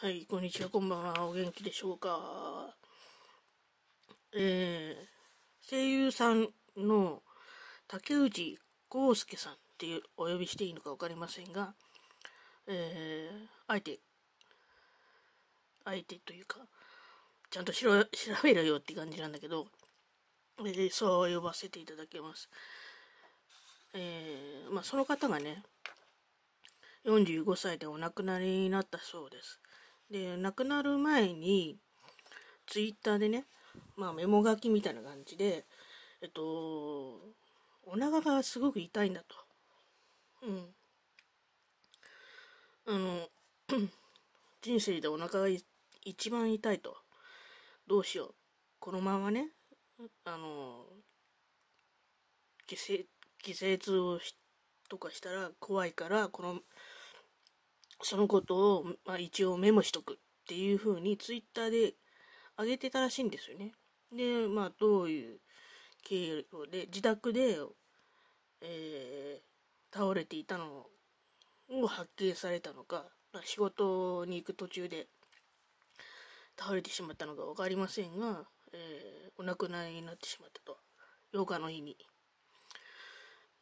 はい、こんにちは、こんばんは。お元気でしょうか。えー、声優さんの竹内康介さんっていうお呼びしていいのか分かりませんが、えー、あえて、あえてというか、ちゃんとしろ調べろよって感じなんだけど、えー、そう呼ばせていただけます。えー、まあ、その方がね、45歳でお亡くなりになったそうです。で亡くなる前にツイッターでね、まあ、メモ書きみたいな感じでえっとお腹がすごく痛いんだとうんあの 人生でお腹が一番痛いとどうしようこのままねあの犠牲犠牲をとかしたら怖いからこのそのことを、まあ、一応メモしとくっていうふうにツイッターで上げてたらしいんですよね。で、まあ、どういう経路で、自宅で、えー、倒れていたのを発見されたのか、まあ、仕事に行く途中で倒れてしまったのか分かりませんが、えー、お亡くなりになってしまったと。8日の日に。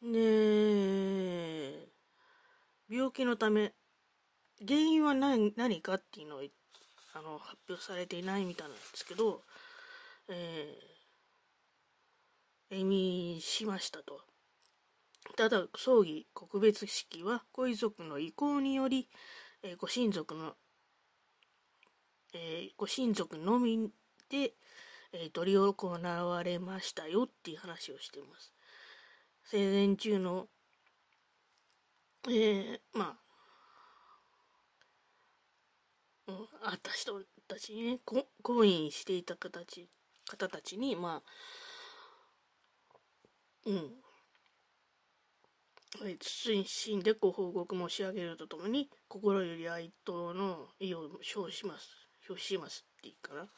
で、病気のため原因は何何かっていうのをあの発表されていないみたいなんですけど、えー、延命しましたと。ただ葬儀告別式はご遺族の意向により、えー、ご親族の、えー、ご親族のみで、えー、執り行われましたよっていう話をしています。生前中の、えー、まあ私とちにね婚姻していた形方たちにまあうん謹んでご報告申し上げるとともに心より哀悼の意を表します表しますっていいかな、うん、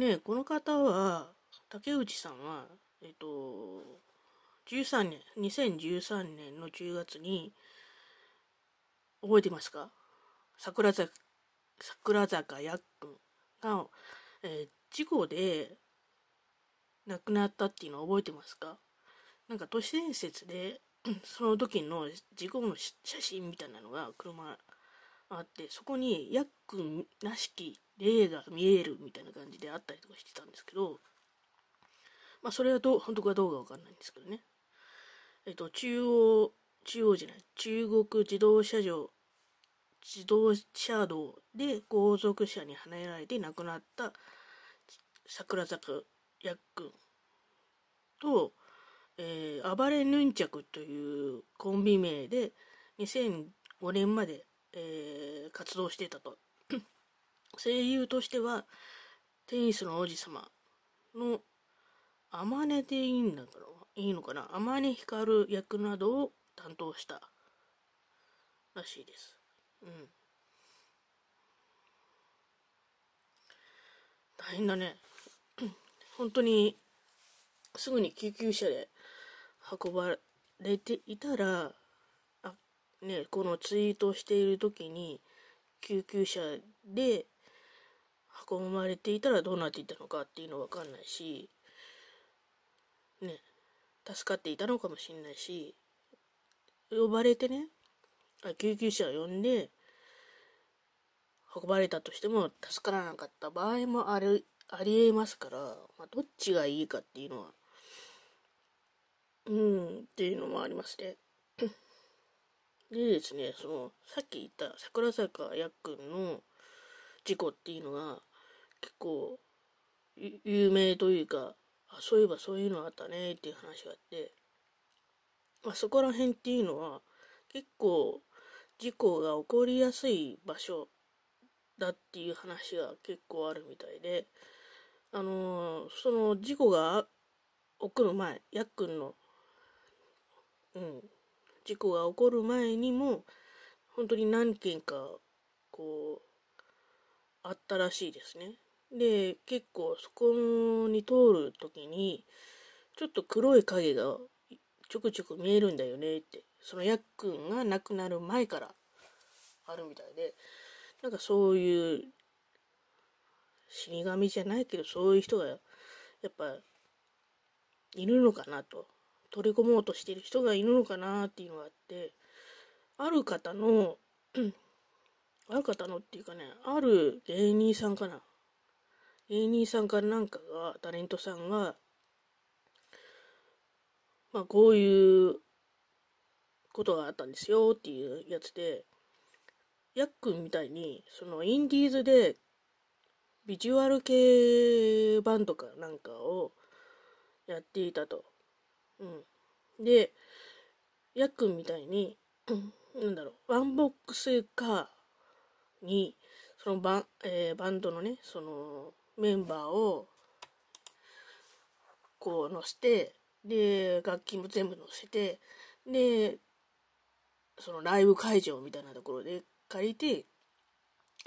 でねこの方は竹内さんはえっと13年2013年の10月に覚えてますか桜坂桜坂やっくんが、えー、事故で亡くなったっていうのを覚えてますかなんか都市伝説で その時の事故の写真みたいなのが車あってそこにやっくんらしき霊が見えるみたいな感じであったりとかしてたんですけどまあそれはどう本当かどうかわかんないんですけどねえっと中央中央じゃない中国自動車場自動車道で後続車にはねられて亡くなった桜坂やっくんと、えー、暴れぬんちゃくというコンビ名で2005年まで、えー、活動してたと 声優としてはテニスの王子様のあまねでいいんだからいいのかなあひか光役などを担当したらしいですうん大変だね 本当にすぐに救急車で運ばれていたらあねこのツイートしている時に救急車で運ばれていたらどうなっていたのかっていうの分かんないしね助かっていたのかもしんないし呼ばれてね救急車を呼んで、運ばれたとしても助からなかった場合もある、ありえますから、まあ、どっちがいいかっていうのは、うん、っていうのもありますね。でですね、その、さっき言った桜坂やっくんの事故っていうのが、結構、有名というか、あ、そういえばそういうのあったねっていう話があって、まあ、そこら辺っていうのは、結構、事故が起こりやすい場所だっていう話が結構あるみたいで、あのー、その事故が起こる前、やっくんの、うん、事故が起こる前にも、本当に何件か、こう、あったらしいですね。で、結構そこに通る時に、ちょっと黒い影がちょくちょく見えるんだよねってそのやっくんが亡くなる前からあるみたいで、なんかそういう死神じゃないけどそういう人がやっぱいるのかなと取り込もうとしてる人がいるのかなっていうのがあってある方の ある方のっていうかねある芸人さんかな芸人さんかなんかがタレントさんがまあこういうことがあったんですよっていうやつで、やっくんみたいに、そのインディーズでビジュアル系バンドかなんかをやっていたと。うん。で、やっくんみたいに、なんだろう、ワンボックスカーに、そのバ,、えー、バンドのね、そのメンバーを、こう、乗せて、で、楽器も全部乗せて、で、そのライブ会場みたいなところで借りて、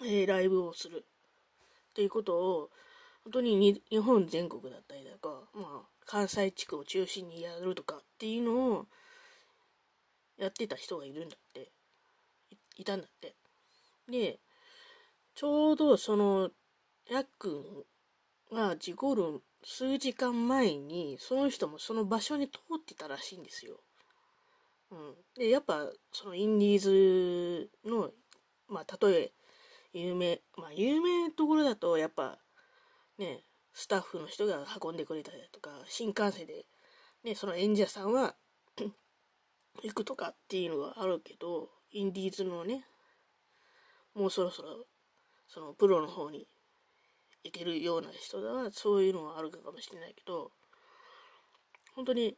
えー、ライブをするっていうことを、本当に日本全国だったりだとか、まあ、関西地区を中心にやるとかっていうのをやってた人がいるんだって、いたんだって。で、ちょうどその、やっくんが事故る数時間前に、その人もその場所に通ってたらしいんですよ。うん、でやっぱそのインディーズの、まあ、例え有名、まあ、有名ところだとやっぱねスタッフの人が運んでくれたりだとか新幹線で、ね、その演者さんは 行くとかっていうのがあるけどインディーズのねもうそろそろそのプロの方に行けるような人だそういうのはあるかもしれないけど本当に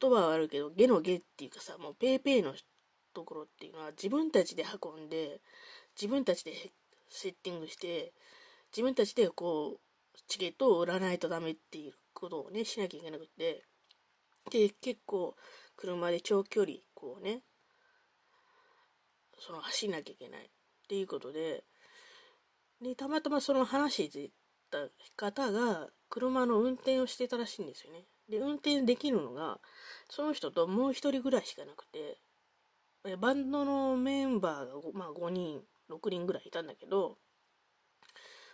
言葉はあるけど、ゲのゲっていうかさ、もうペ p ペ y のところっていうのは自分たちで運んで、自分たちでセッティングして、自分たちでこう、チケットを売らないとダメっていうことをね、しなきゃいけなくて、で、結構、車で長距離、こうね、その走んなきゃいけないっていうことで、で、たまたまその話で言った方が、車の運転をしてたらしいんですよね。で、運転できるのが、その人ともう一人ぐらいしかなくて、バンドのメンバーが 5,、まあ、5人、6人ぐらいいたんだけど、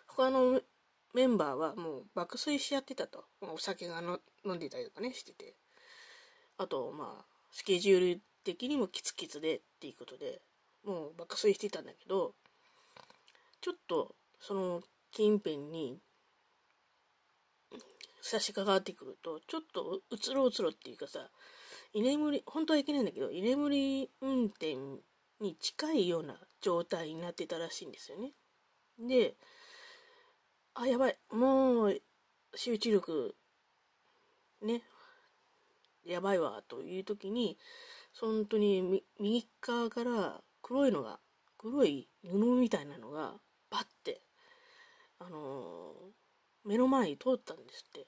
他のメンバーはもう爆睡しちゃってたと。お酒がの飲んでたりとかね、してて。あと、まあ、スケジュール的にもキツキツでっていうことで、もう爆睡してたんだけど、ちょっと、その近辺に差し掛かってくると、ちょっとうつろうつろっていうかさ、居眠り、本当はいけないんだけど、居眠り運転に近いような状態になってたらしいんですよね。で、あ、やばい、もう集中力、ね、やばいわ、という時に、本当に右側から黒いのが、黒い布みたいなのが、バッて、あのー、目の前に通ったんですって。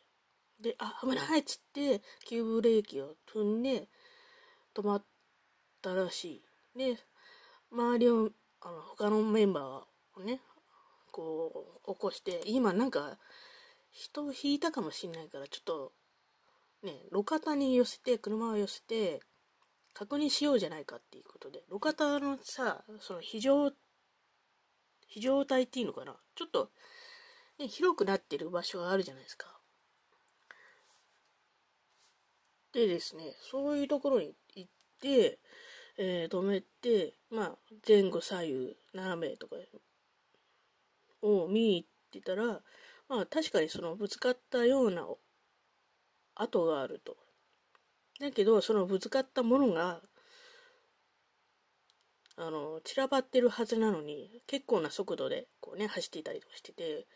で、あ、危ないっつって、急ブレーキを踏んで、止まったらしい。で、周りを、あの、他のメンバーをね、こう、起こして、今なんか、人を引いたかもしんないから、ちょっと、ね、路肩に寄せて、車を寄せて、確認しようじゃないかっていうことで、路肩のさ、その非常、非常帯っていうのかな、ちょっと、ね、広くなってる場所があるじゃないですか。でですね、そういうところに行って、えー、止めて、まあ、前後左右、斜めとかを見に行ってたら、まあ、確かにそのぶつかったような跡があると。だけど、そのぶつかったものが、あの、散らばってるはずなのに、結構な速度で、こうね、走っていたりとかしてて、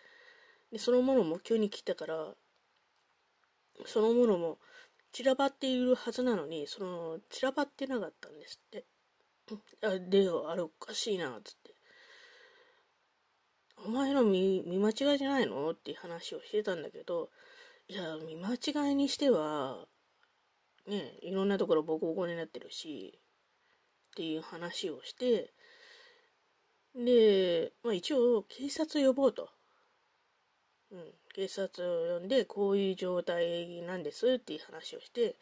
で、そのものも急に来たから、そのものも散らばっているはずなのに、その、散らばってなかったんですって。あでよ、あれおかしいな、つって。お前の見見間違いじゃないのっていう話をしてたんだけど、いや、見間違いにしては、ね、いろんなところボコボコになってるし、っていう話をして、で、まあ一応警察呼ぼうと。うん。警察を呼んで、こういう状態なんですっていう話をして、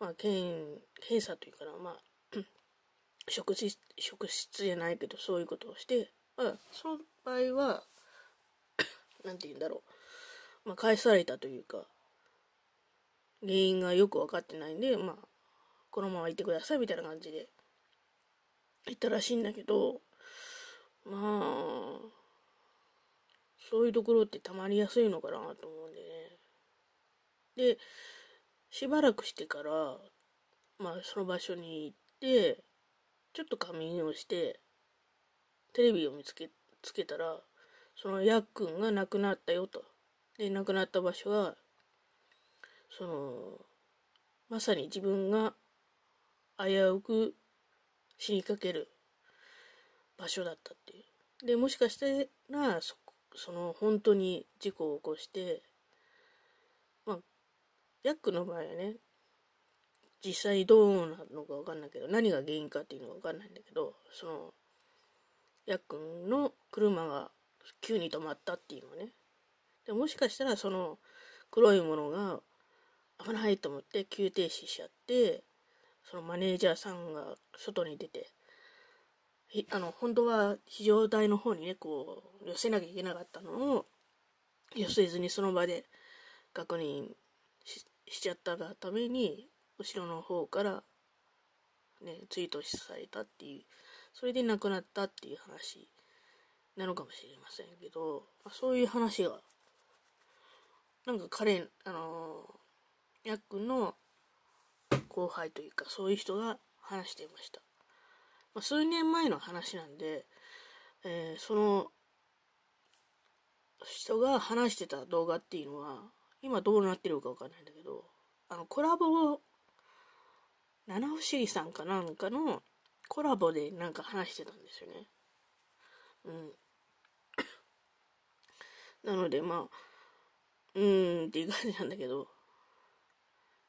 まあ、検検査というかまあ、職 質、職質じゃないけど、そういうことをして、まあ、その場合は、なんて言うんだろう、まあ、返されたというか、原因がよく分かってないんで、まあ、このまま行ってくださいみたいな感じで、言ったらしいんだけど、まあ、そういうところって溜まりやすいのかなと思うんでね。で、しばらくしてから、まあその場所に行って、ちょっと仮眠をして、テレビを見つけ、つけたら、そのヤックンが亡くなったよと。で、亡くなった場所は、その、まさに自分が危うく死にかける場所だったっていう。で、もしかしたら、そその本当に事故を起こしてまあヤックの場合はね実際どうなのか分かんないけど何が原因かっていうのが分かんないんだけどそのヤックンの車が急に止まったっていうのねでもしかしたらその黒いものが危ないと思って急停止しちゃってそのマネージャーさんが外に出てあの、本当は非常台の方にね、こう、寄せなきゃいけなかったのを、寄せずにその場で確認しちゃったがために、後ろの方から、ね、ツイートされたっていう、それで亡くなったっていう話なのかもしれませんけど、まあ、そういう話が、なんか彼、あのー、ヤックの後輩というか、そういう人が話していました。まあ、数年前の話なんで、えー、その人が話してた動画っていうのは、今どうなってるかわかんないんだけど、あの、コラボ、七不思議さんかなんかのコラボでなんか話してたんですよね。うん。なので、まあ、うーんっていう感じなんだけど、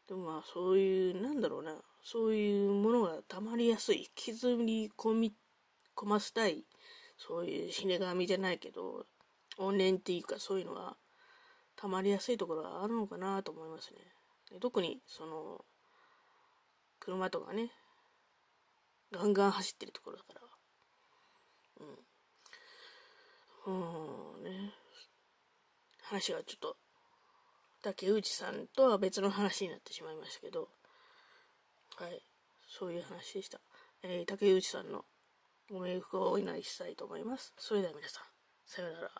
でもまあ、そういう、なんだろうな、そういうものが溜まりやすい、引きずり込み、込ませたい、そういう死ねじゃないけど、怨念っていうかそういうのが溜まりやすいところがあるのかなと思いますね。特に、その、車とかね、ガンガン走ってるところだから。うん。うん、ね。話はちょっと、竹内さんとは別の話になってしまいましたけど、はい。そういう話でした。えー、竹内さんのご冥福をお祈りしたいと思います。それでは皆さん、さようなら。